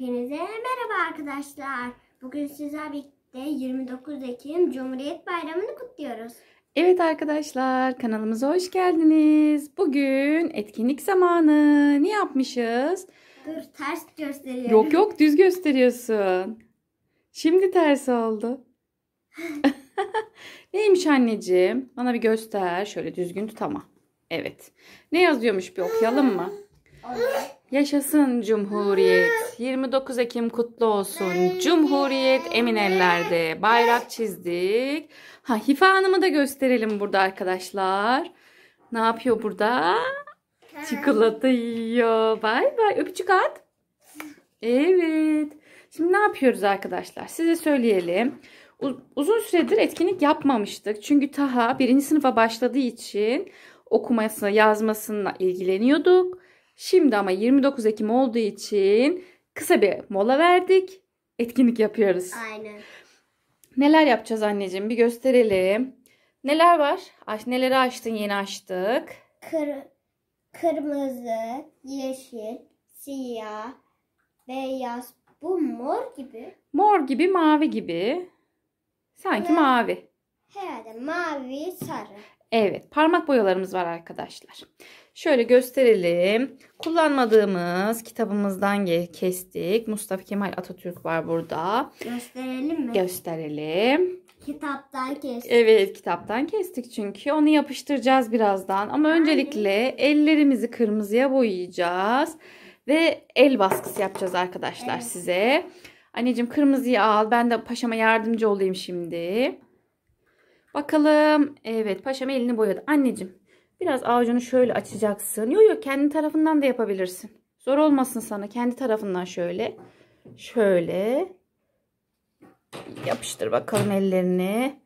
Hepinize merhaba arkadaşlar. Bugün sizlerle birlikte 29 Ekim Cumhuriyet Bayramı'nı kutluyoruz. Evet arkadaşlar kanalımıza hoş geldiniz. Bugün etkinlik zamanı. Ne yapmışız? Dur ters gösteriyorum. Yok yok düz gösteriyorsun. Şimdi ters oldu. Neymiş anneciğim? Bana bir göster. Şöyle düzgün tut ama. Evet. Ne yazıyormuş bir okuyalım mı? Yaşasın Cumhuriyet. 29 Ekim kutlu olsun. Cumhuriyet emin ellerde. Bayrak çizdik. Ha Hife Hanım'ı da gösterelim burada arkadaşlar. Ne yapıyor burada? Çikolata yiyor. Bay bay. Öpücük at. Evet. Şimdi ne yapıyoruz arkadaşlar? Size söyleyelim. Uzun süredir etkinlik yapmamıştık. Çünkü Taha birinci sınıfa başladığı için okumasına, yazmasına ilgileniyorduk. Şimdi ama 29 Ekim olduğu için kısa bir mola verdik. Etkinlik yapıyoruz. Aynen. Neler yapacağız anneciğim bir gösterelim. Neler var? Aç, neleri açtın yeni açtık? Kır, kırmızı, yeşil, siyah, beyaz. Bu mor gibi. Mor gibi, mavi gibi. Sanki Ve, mavi. Herhalde mavi, sarı. Evet parmak boyalarımız var arkadaşlar. Şöyle gösterelim. Kullanmadığımız kitabımızdan kestik. Mustafa Kemal Atatürk var burada. Gösterelim mi? Gösterelim. Kitaptan kestik. Evet kitaptan kestik çünkü. Onu yapıştıracağız birazdan. Ama öncelikle ellerimizi kırmızıya boyayacağız. Ve el baskısı yapacağız arkadaşlar evet. size. Anneciğim kırmızıyı al. Ben de paşama yardımcı olayım şimdi. Bakalım. Evet paşam elini boyadı. Anneciğim Biraz avucunu şöyle açacaksın. Yok yok kendi tarafından da yapabilirsin. Zor olmasın sana. Kendi tarafından şöyle. Şöyle. Yapıştır bakalım ellerini.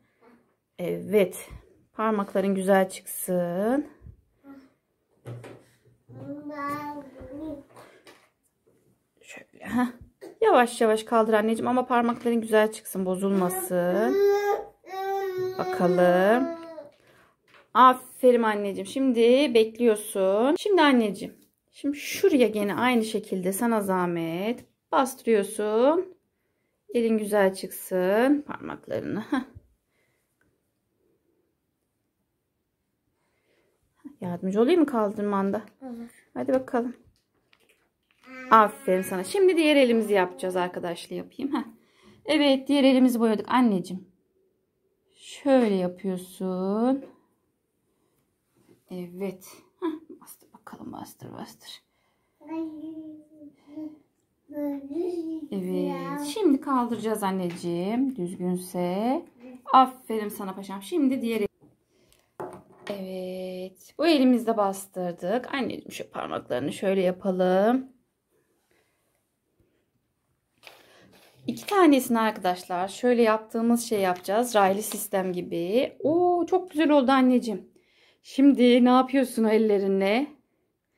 Evet. Parmakların güzel çıksın. Şöyle. Yavaş yavaş kaldır anneciğim ama parmakların güzel çıksın. Bozulmasın. Bakalım. Aferin anneciğim. Şimdi bekliyorsun. Şimdi anneciğim. Şimdi şuraya gene aynı şekilde sana zahmet. Bastırıyorsun. Elin güzel çıksın. Parmaklarını. Heh. Yardımcı olayım mı kaldırmanda? Olur. Hadi bakalım. Aferin sana. Şimdi diğer elimizi yapacağız arkadaşlar. Yapayım. Heh. Evet diğer elimizi boyadık anneciğim. Şöyle yapıyorsun. Evet. Heh, bastır bakalım bastır bastır. Evet. Şimdi kaldıracağız anneciğim. Düzgünse. Aferin sana paşam. Şimdi diğer Evet. Bu elimizde bastırdık. Anneciğim şu parmaklarını şöyle yapalım. İki tanesini arkadaşlar şöyle yaptığımız şey yapacağız. Raylı sistem gibi. Oo çok güzel oldu anneciğim. Şimdi ne yapıyorsun ellerinle?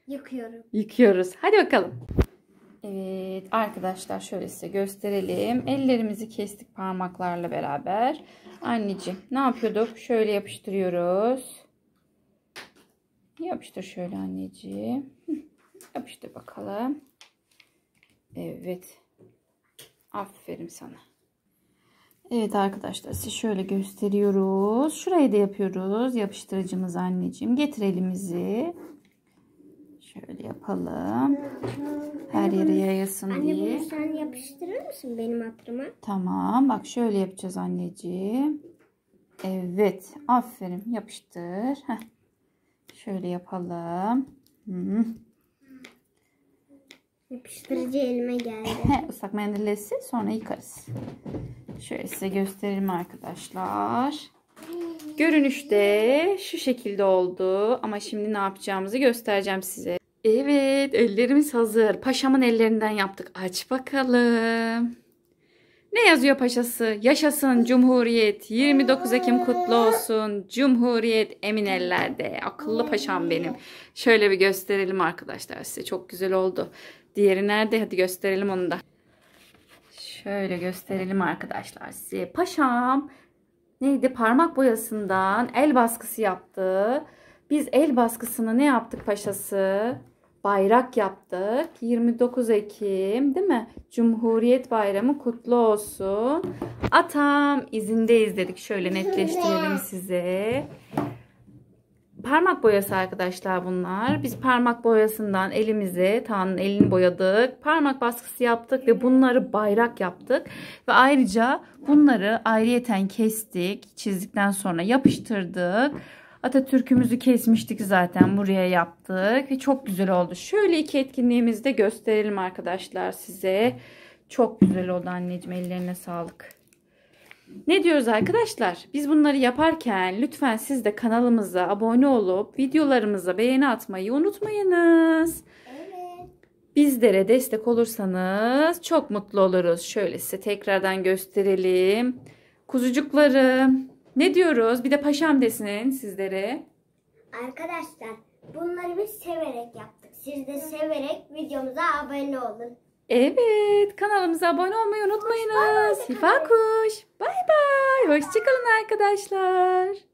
Yıkıyorum. Yıkıyoruz. Hadi bakalım. Evet arkadaşlar şöyle size gösterelim. Ellerimizi kestik parmaklarla beraber. Anneciğim ne yapıyorduk? Şöyle yapıştırıyoruz. Yapıştır şöyle anneciğim. Yapıştır bakalım. Evet. Aferin sana. Evet arkadaşlar size şöyle gösteriyoruz. Şurayı da yapıyoruz. Yapıştırıcımız anneciğim. Getir elimizi. Şöyle yapalım. Her yere yayasın anne, diye. Anne bunu sen yapıştırır mısın benim hatırıma? Tamam. Bak şöyle yapacağız anneciğim. Evet. Aferin. Yapıştır. Heh. Şöyle yapalım. Hmm. Yapıştırıcı elime geldi. Islak mendille sil sonra yıkarız. Şöyle size gösterelim arkadaşlar. Hmm. Görünüşte şu şekilde oldu. Ama şimdi ne yapacağımızı göstereceğim size. Evet ellerimiz hazır. Paşamın ellerinden yaptık. Aç bakalım. Ne yazıyor paşası? Yaşasın Cumhuriyet. 29 Ekim kutlu olsun. Cumhuriyet emin ellerde. Akıllı paşam benim. Şöyle bir gösterelim arkadaşlar size. Çok güzel oldu. Diğeri nerede? Hadi gösterelim onu da. Şöyle gösterelim arkadaşlar size. Paşam neydi? Parmak boyasından el baskısı yaptı. Biz el baskısını ne yaptık paşası? Bayrak yaptık. 29 Ekim değil mi? Cumhuriyet Bayramı kutlu olsun. Atam izindeyiz dedik. Şöyle netleştirelim size. Parmak boyası arkadaşlar bunlar. Biz parmak boyasından elimizi, Tan'ın elini boyadık. Parmak baskısı yaptık ve bunları bayrak yaptık. Ve ayrıca bunları ayrıyeten kestik. Çizdikten sonra yapıştırdık. Atatürk'ümüzü kesmiştik zaten buraya yaptık ve çok güzel oldu. Şöyle iki etkinliğimizi de gösterelim arkadaşlar size. Çok güzel oldu anneciğim ellerine sağlık. Ne diyoruz arkadaşlar? Biz bunları yaparken lütfen siz de kanalımıza abone olup videolarımıza beğeni atmayı unutmayınız. Evet. Bizlere destek olursanız çok mutlu oluruz. Şöyle size tekrardan gösterelim. Kuzucukları ne diyoruz? Bir de paşam desin sizlere. Arkadaşlar bunları biz severek yaptık. Siz de severek videomuza abone olun. Evet kanalımıza abone olmayı unutmayınız. Hifa kuş. Bay bay. Hoşçakalın arkadaşlar.